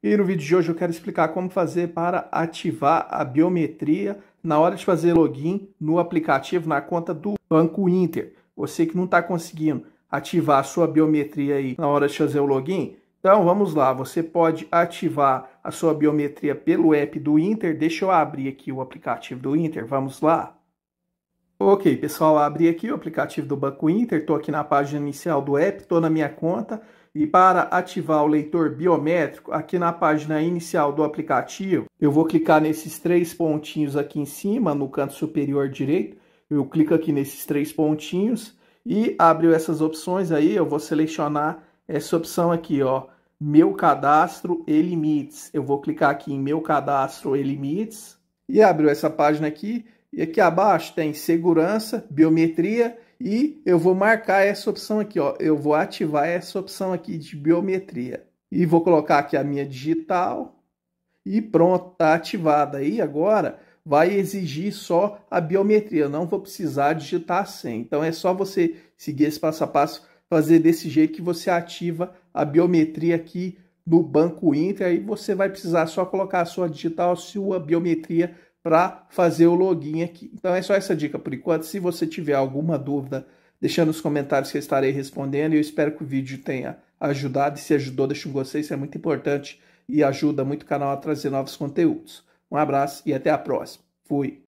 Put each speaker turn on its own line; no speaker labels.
E no vídeo de hoje eu quero explicar como fazer para ativar a biometria na hora de fazer login no aplicativo, na conta do Banco Inter. Você que não está conseguindo ativar a sua biometria aí na hora de fazer o login, então vamos lá, você pode ativar a sua biometria pelo app do Inter. Deixa eu abrir aqui o aplicativo do Inter, vamos lá. Ok, pessoal, abri aqui o aplicativo do Banco Inter, estou aqui na página inicial do app, estou na minha conta. E para ativar o leitor biométrico, aqui na página inicial do aplicativo, eu vou clicar nesses três pontinhos aqui em cima, no canto superior direito. Eu clico aqui nesses três pontinhos e abriu essas opções aí, eu vou selecionar essa opção aqui, ó, meu cadastro e limites. Eu vou clicar aqui em meu cadastro e limites e abriu essa página aqui. E aqui abaixo tem segurança, biometria e eu vou marcar essa opção aqui, ó. Eu vou ativar essa opção aqui de biometria. E vou colocar aqui a minha digital e pronto, tá ativada. E agora vai exigir só a biometria, eu não vou precisar digitar sem. senha. Então é só você seguir esse passo a passo, fazer desse jeito que você ativa a biometria aqui no Banco Inter, aí você vai precisar só colocar a sua digital, a sua biometria para fazer o login aqui. Então é só essa dica por enquanto. Se você tiver alguma dúvida, deixa nos comentários que eu estarei respondendo. Eu espero que o vídeo tenha ajudado. E se ajudou, deixa um gostei, isso é muito importante e ajuda muito o canal a trazer novos conteúdos. Um abraço e até a próxima. Fui!